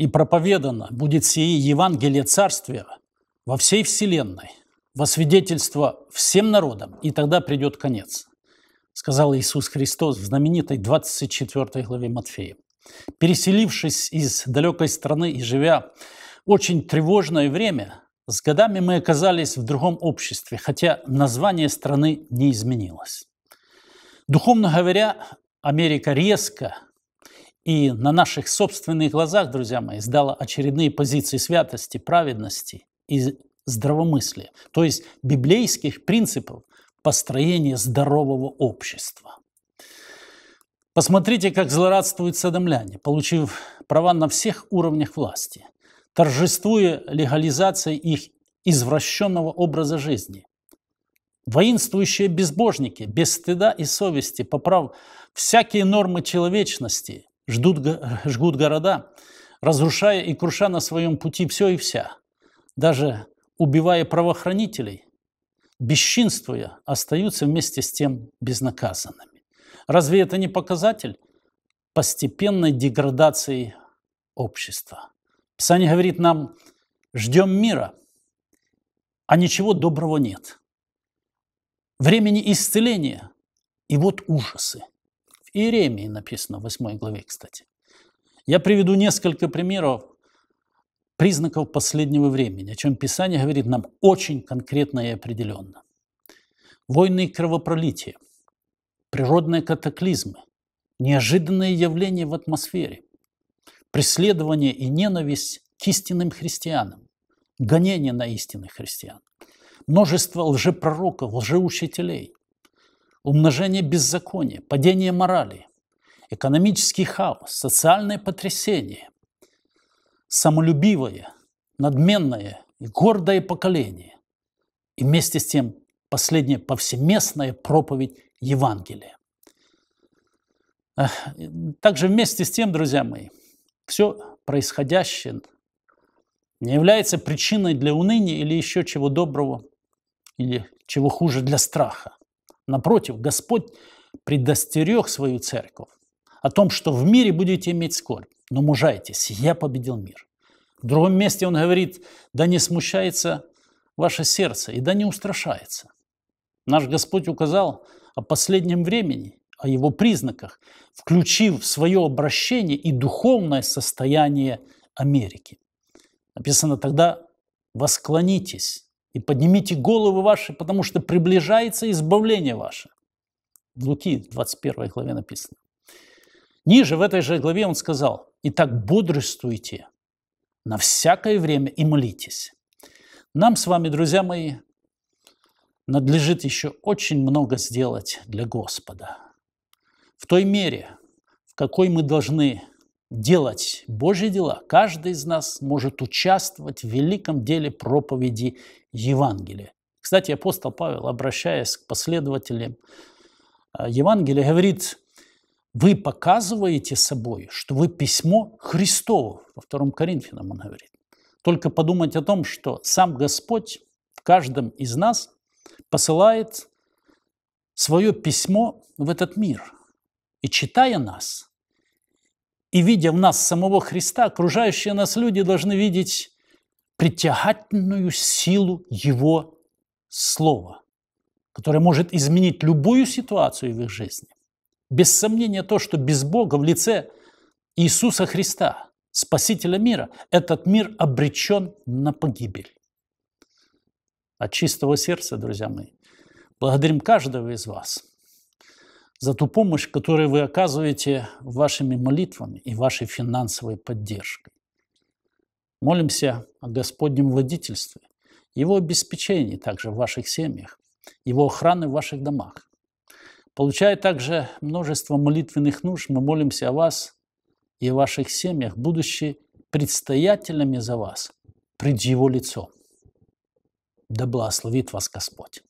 и проповедано будет сие Евангелие Царствия во всей вселенной, во свидетельство всем народам, и тогда придет конец», сказал Иисус Христос в знаменитой 24 главе Матфея. Переселившись из далекой страны и живя очень тревожное время, с годами мы оказались в другом обществе, хотя название страны не изменилось. Духовно говоря, Америка резко и на наших собственных глазах, друзья мои, сдала очередные позиции святости, праведности и здравомыслия, то есть библейских принципов построения здорового общества. Посмотрите, как злорадствуют садомляне, получив права на всех уровнях власти, торжествуя легализацией их извращенного образа жизни. Воинствующие безбожники без стыда и совести, поправ всякие нормы человечности, ждут, жгут города, разрушая и круша на своем пути все и вся, даже убивая правоохранителей, бесчинствуя, остаются вместе с тем безнаказанными. Разве это не показатель постепенной деградации общества? Писание говорит нам, ждем мира, а ничего доброго нет. Времени исцеления, и вот ужасы. Иеремии написано в 8 главе, кстати. Я приведу несколько примеров признаков последнего времени, о чем Писание говорит нам очень конкретно и определенно. Войны и кровопролитие, природные катаклизмы, неожиданные явления в атмосфере, преследование и ненависть к истинным христианам, гонение на истинных христиан, множество лжепророков, лжеучителей, умножение беззакония, падение морали, экономический хаос, социальное потрясение, самолюбивое, надменное и гордое поколение. И вместе с тем последняя повсеместная проповедь Евангелия. Также вместе с тем, друзья мои, все происходящее не является причиной для уныния или еще чего доброго, или чего хуже для страха. Напротив, Господь предостерег свою церковь о том, что в мире будете иметь скорбь, но мужайтесь, я победил мир. В другом месте он говорит, да не смущается ваше сердце и да не устрашается. Наш Господь указал о последнем времени, о его признаках, включив в свое обращение и духовное состояние Америки. Написано тогда «восклонитесь, и поднимите головы ваши, потому что приближается избавление ваше. В Луки 21 главе написано. Ниже в этой же главе он сказал, «Итак, бодрствуйте на всякое время и молитесь». Нам с вами, друзья мои, надлежит еще очень много сделать для Господа. В той мере, в какой мы должны делать Божьи дела, каждый из нас может участвовать в великом деле проповеди Евангелия. Кстати, апостол Павел, обращаясь к последователям э, Евангелия, говорит, вы показываете собой, что вы письмо Христово. Во втором Коринфянам он говорит. Только подумать о том, что сам Господь в каждом из нас посылает свое письмо в этот мир. И читая нас – и видя в нас самого Христа, окружающие нас люди должны видеть притягательную силу Его Слова, которое может изменить любую ситуацию в их жизни. Без сомнения то, что без Бога в лице Иисуса Христа, Спасителя мира, этот мир обречен на погибель. От чистого сердца, друзья мои, благодарим каждого из вас – за ту помощь, которую вы оказываете вашими молитвами и вашей финансовой поддержкой. Молимся о Господнем владительстве, Его обеспечении также в ваших семьях, Его охраны в ваших домах. Получая также множество молитвенных нужд, мы молимся о вас и о ваших семьях, будучи предстоятелями за вас пред Его лицом. Да благословит вас Господь!